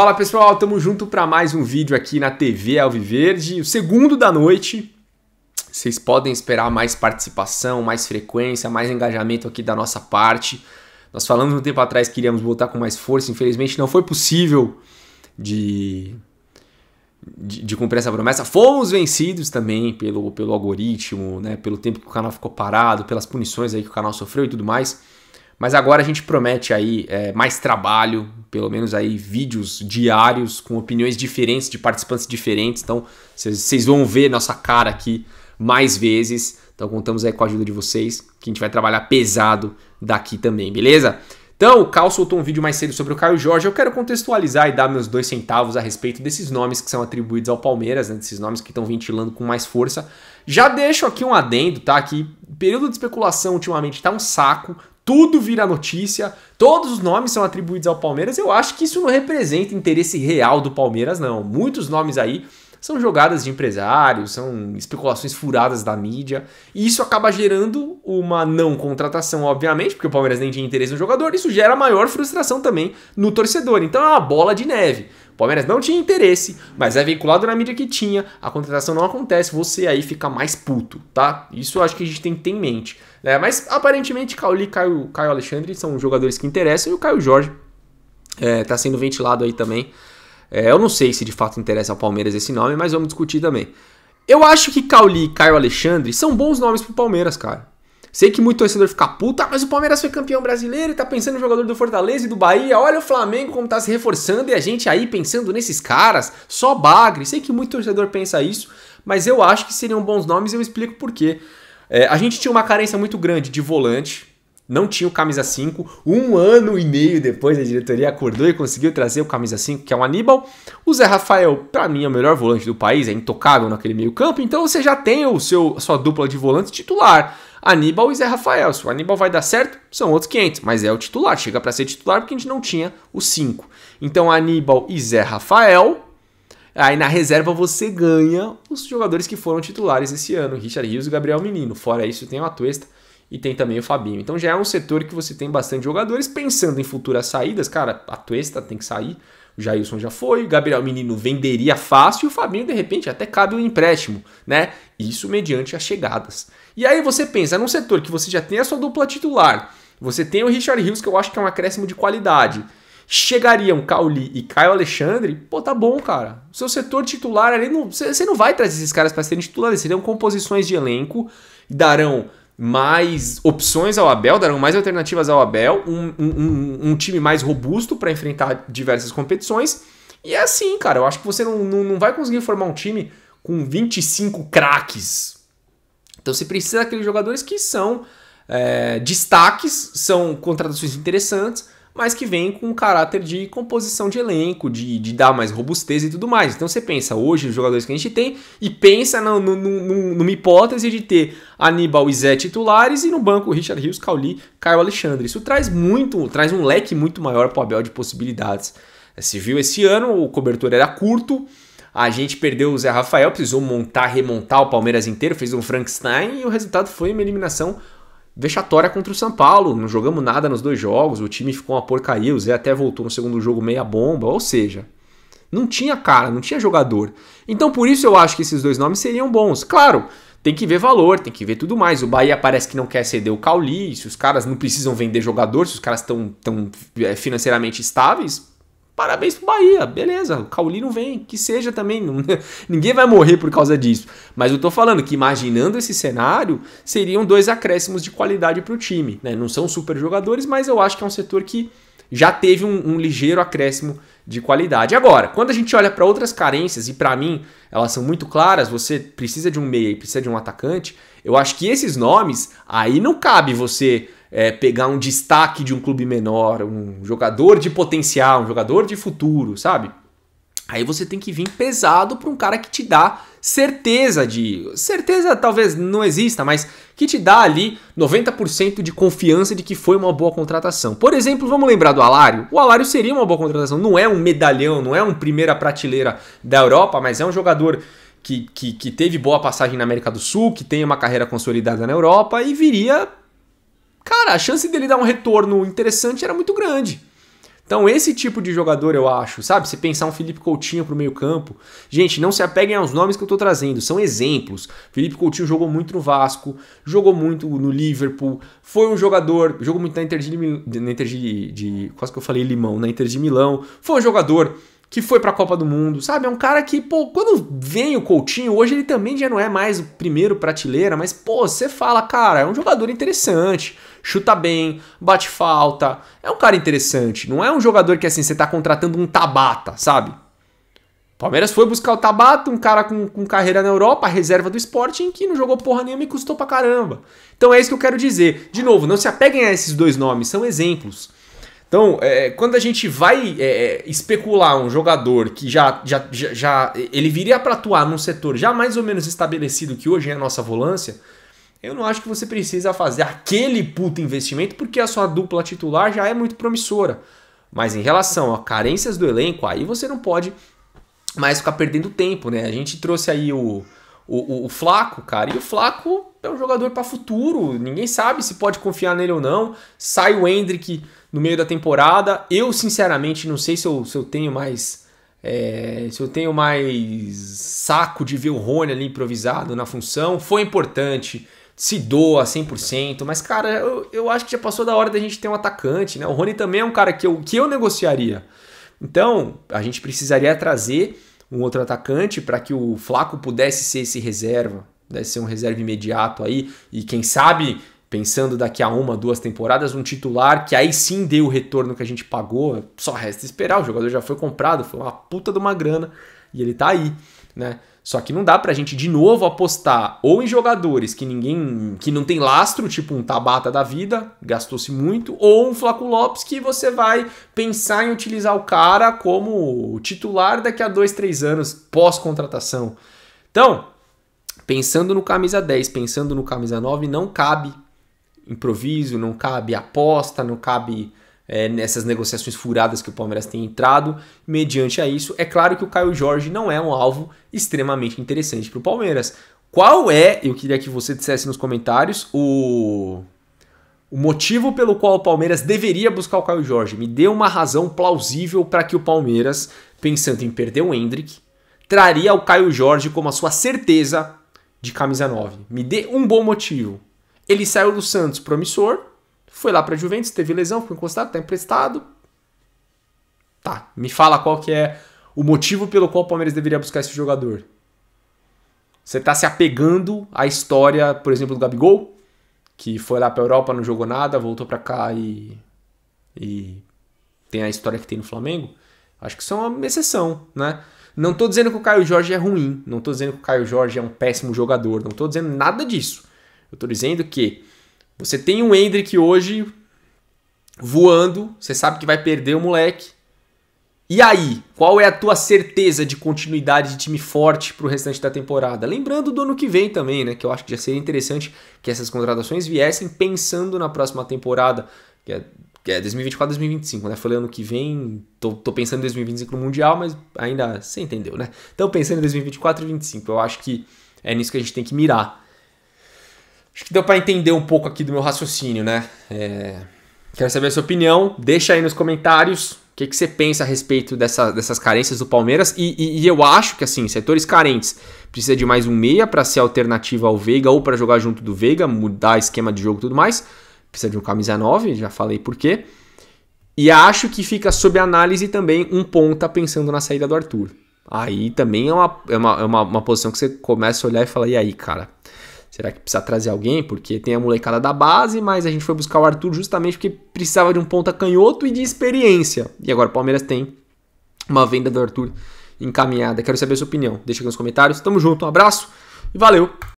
Fala pessoal, tamo junto para mais um vídeo aqui na TV Alviverde, o segundo da noite. Vocês podem esperar mais participação, mais frequência, mais engajamento aqui da nossa parte. Nós falamos um tempo atrás que iríamos voltar com mais força, infelizmente não foi possível de, de, de cumprir essa promessa. Fomos vencidos também pelo, pelo algoritmo, né, pelo tempo que o canal ficou parado, pelas punições aí que o canal sofreu e tudo mais. Mas agora a gente promete aí é, mais trabalho, pelo menos aí vídeos diários com opiniões diferentes de participantes diferentes. Então vocês vão ver nossa cara aqui mais vezes. Então contamos aí com a ajuda de vocês que a gente vai trabalhar pesado daqui também, beleza? Então, o Cal soltou um vídeo mais cedo sobre o Caio Jorge. Eu quero contextualizar e dar meus dois centavos a respeito desses nomes que são atribuídos ao Palmeiras, né? desses nomes que estão ventilando com mais força. Já deixo aqui um adendo, tá? Que período de especulação ultimamente tá um saco tudo vira notícia, todos os nomes são atribuídos ao Palmeiras. Eu acho que isso não representa interesse real do Palmeiras, não. Muitos nomes aí são jogadas de empresários, são especulações furadas da mídia. E isso acaba gerando uma não contratação, obviamente, porque o Palmeiras nem tinha interesse no jogador. Isso gera maior frustração também no torcedor. Então é uma bola de neve. O Palmeiras não tinha interesse, mas é vinculado na mídia que tinha, a contratação não acontece, você aí fica mais puto, tá? Isso eu acho que a gente tem que ter em mente. Né? Mas aparentemente Cauli e Caio, Caio Alexandre são jogadores que interessam e o Caio Jorge é, tá sendo ventilado aí também é, eu não sei se de fato interessa ao Palmeiras esse nome, mas vamos discutir também. Eu acho que Cauli e Caio Alexandre são bons nomes pro Palmeiras, cara. Sei que muito torcedor fica puta, ah, mas o Palmeiras foi campeão brasileiro e tá pensando no jogador do Fortaleza e do Bahia. Olha o Flamengo como tá se reforçando e a gente aí pensando nesses caras, só bagre. Sei que muito torcedor pensa isso, mas eu acho que seriam bons nomes e eu explico por quê. É, a gente tinha uma carência muito grande de volante, não tinha o camisa 5. Um ano e meio depois, a diretoria acordou e conseguiu trazer o camisa 5, que é o Aníbal. O Zé Rafael, para mim, é o melhor volante do país, é intocável naquele meio-campo. Então você já tem o seu, a sua dupla de volantes titular. Aníbal e Zé Rafael. Se o Aníbal vai dar certo, são outros 500, mas é o titular. Chega para ser titular porque a gente não tinha o 5. Então Aníbal e Zé Rafael. Aí na reserva você ganha os jogadores que foram titulares esse ano: Richard Rios e Gabriel Menino. Fora isso, tem o Atuesta e tem também o Fabinho. Então já é um setor que você tem bastante jogadores. Pensando em futuras saídas, cara, a Tuesta tem que sair, o Jailson já foi, o Gabriel Menino venderia fácil e o Fabinho, de repente, até cabe um empréstimo, né? Isso mediante as chegadas. E aí você pensa num setor que você já tem a sua dupla titular, você tem o Richard Hughes, que eu acho que é um acréscimo de qualidade. Chegariam Cauli e Caio Alexandre, pô, tá bom, cara. O seu setor titular ali, você não, não vai trazer esses caras para serem titulares, seriam composições de elenco, darão mais opções ao Abel, darão mais alternativas ao Abel, um, um, um time mais robusto para enfrentar diversas competições. E é assim, cara, eu acho que você não, não, não vai conseguir formar um time com 25 craques. Então você precisa daqueles jogadores que são é, destaques, são contratações interessantes, mas que vem com um caráter de composição de elenco, de, de dar mais robustez e tudo mais. Então você pensa hoje os jogadores que a gente tem e pensa no, no, no, numa hipótese de ter Aníbal e Zé titulares e no banco Richard Rios, Cauli, Caio Alexandre. Isso traz muito, traz um leque muito maior para o Abel de possibilidades. É, se viu esse ano, o cobertor era curto, a gente perdeu o Zé Rafael, precisou montar, remontar o Palmeiras inteiro, fez um Frankenstein e o resultado foi uma eliminação vexatória contra o São Paulo. Não jogamos nada nos dois jogos, o time ficou uma porcaria, o Zé até voltou no segundo jogo meia bomba, ou seja, não tinha cara, não tinha jogador. Então por isso eu acho que esses dois nomes seriam bons. Claro, tem que ver valor, tem que ver tudo mais. O Bahia parece que não quer ceder o Cauli, se os caras não precisam vender jogador, se os caras estão tão, é, financeiramente estáveis, parabéns pro Bahia, beleza, o Caulino vem, que seja também, não, né? ninguém vai morrer por causa disso. Mas eu tô falando que imaginando esse cenário, seriam dois acréscimos de qualidade pro time, né? Não são super jogadores, mas eu acho que é um setor que já teve um, um ligeiro acréscimo de qualidade. Agora, quando a gente olha para outras carências, e para mim elas são muito claras, você precisa de um meia e precisa de um atacante, eu acho que esses nomes, aí não cabe você é, pegar um destaque de um clube menor, um jogador de potencial, um jogador de futuro, sabe? Aí você tem que vir pesado para um cara que te dá certeza de. Certeza talvez não exista, mas que te dá ali 90% de confiança de que foi uma boa contratação. Por exemplo, vamos lembrar do Alário. O Alário seria uma boa contratação. Não é um medalhão, não é um primeira prateleira da Europa, mas é um jogador que, que, que teve boa passagem na América do Sul, que tem uma carreira consolidada na Europa e viria cara, a chance dele dar um retorno interessante era muito grande. Então, esse tipo de jogador eu acho, sabe? Se pensar um Felipe Coutinho para o meio-campo. Gente, não se apeguem aos nomes que eu estou trazendo, são exemplos. Felipe Coutinho jogou muito no Vasco, jogou muito no Liverpool, foi um jogador, jogou muito na Inter de, na Inter de, de quase que eu falei Limão, na Inter de Milão. Foi um jogador que foi para a Copa do Mundo, sabe? É um cara que, pô, quando vem o Coutinho, hoje ele também já não é mais o primeiro prateleira, mas, pô, você fala, cara, é um jogador interessante, chuta bem, bate falta, é um cara interessante, não é um jogador que, assim, você tá contratando um Tabata, sabe? Palmeiras foi buscar o Tabata, um cara com, com carreira na Europa, reserva do Sporting, que não jogou porra nenhuma e custou pra caramba. Então é isso que eu quero dizer. De novo, não se apeguem a esses dois nomes, são exemplos. Então, é, é, quando a gente vai é, é, especular um jogador que já, já, já, já ele viria para atuar num setor já mais ou menos estabelecido que hoje é a nossa volância, eu não acho que você precisa fazer aquele puto investimento porque a sua dupla titular já é muito promissora. Mas em relação a carências do elenco, aí você não pode mais ficar perdendo tempo, né? A gente trouxe aí o, o, o, o Flaco, cara. E o Flaco é um jogador para futuro. Ninguém sabe se pode confiar nele ou não. Sai o Hendrick no meio da temporada. Eu, sinceramente, não sei se eu, se eu tenho mais. É, se eu tenho mais saco de ver o Rony ali improvisado na função, foi importante, se doa 100%, mas cara, eu, eu acho que já passou da hora da gente ter um atacante, né? O Rony também é um cara que eu, que eu negociaria. Então, a gente precisaria trazer um outro atacante para que o Flaco pudesse ser esse reserva, pudesse né, ser um reserva imediato aí e quem sabe pensando daqui a uma, duas temporadas, um titular que aí sim deu o retorno que a gente pagou. Só resta esperar, o jogador já foi comprado, foi uma puta de uma grana e ele tá aí, né? Só que não dá pra gente de novo apostar ou em jogadores que ninguém. que não tem lastro, tipo um Tabata da vida, gastou-se muito, ou um Flaco Lopes que você vai pensar em utilizar o cara como titular daqui a dois, três anos, pós-contratação. Então, pensando no camisa 10, pensando no camisa 9, não cabe improviso, não cabe aposta, não cabe é, nessas negociações furadas que o Palmeiras tem entrado. Mediante a isso, é claro que o Caio Jorge não é um alvo extremamente interessante para o Palmeiras. Qual é, eu queria que você dissesse nos comentários, o, o motivo pelo qual o Palmeiras deveria buscar o Caio Jorge? Me dê uma razão plausível para que o Palmeiras, pensando em perder o Hendrick, traria o Caio Jorge como a sua certeza de camisa 9. Me dê um bom motivo. Ele saiu do Santos promissor, foi lá para Juventus, teve lesão, ficou encostado, tá emprestado. Tá, me fala qual que é o motivo pelo qual o Palmeiras deveria buscar esse jogador. Você está se apegando à história, por exemplo, do Gabigol, que foi lá para Europa, não jogou nada, voltou para cá e, e tem a história que tem no Flamengo. Acho que isso é uma exceção, né? Não estou dizendo que o Caio Jorge é ruim, não estou dizendo que o Caio Jorge é um péssimo jogador, não estou dizendo nada disso. Eu estou dizendo que você tem um Hendrick hoje voando, você sabe que vai perder o moleque. E aí, qual é a tua certeza de continuidade de time forte para o restante da temporada? Lembrando do ano que vem também, né? Que eu acho que já seria interessante que essas contratações viessem pensando na próxima temporada, que é, que é 2024, 2025, né? Falei ano que vem, tô, tô pensando em 2025 no Mundial, mas ainda você entendeu, né? Então pensando em 2024 e 2025, eu acho que é nisso que a gente tem que mirar. Acho que deu para entender um pouco aqui do meu raciocínio, né? É... Quero saber a sua opinião. Deixa aí nos comentários o que, que você pensa a respeito dessa, dessas carências do Palmeiras. E, e, e, eu acho que, assim, setores carentes precisa de mais um meia para ser alternativa ao Veiga ou para jogar junto do Veiga, mudar esquema de jogo e tudo mais. Precisa de um camisa 9, já falei por quê. E acho que fica sob análise também um ponta pensando na saída do Arthur. Aí também é uma, é uma, é uma, uma posição que você começa a olhar e fala: e aí, cara? Será que precisa trazer alguém? Porque tem a molecada da base, mas a gente foi buscar o Arthur justamente porque precisava de um ponta canhoto e de experiência. E agora o Palmeiras tem uma venda do Arthur encaminhada. Quero saber a sua opinião. Deixa aqui nos comentários. Tamo junto, um abraço e valeu!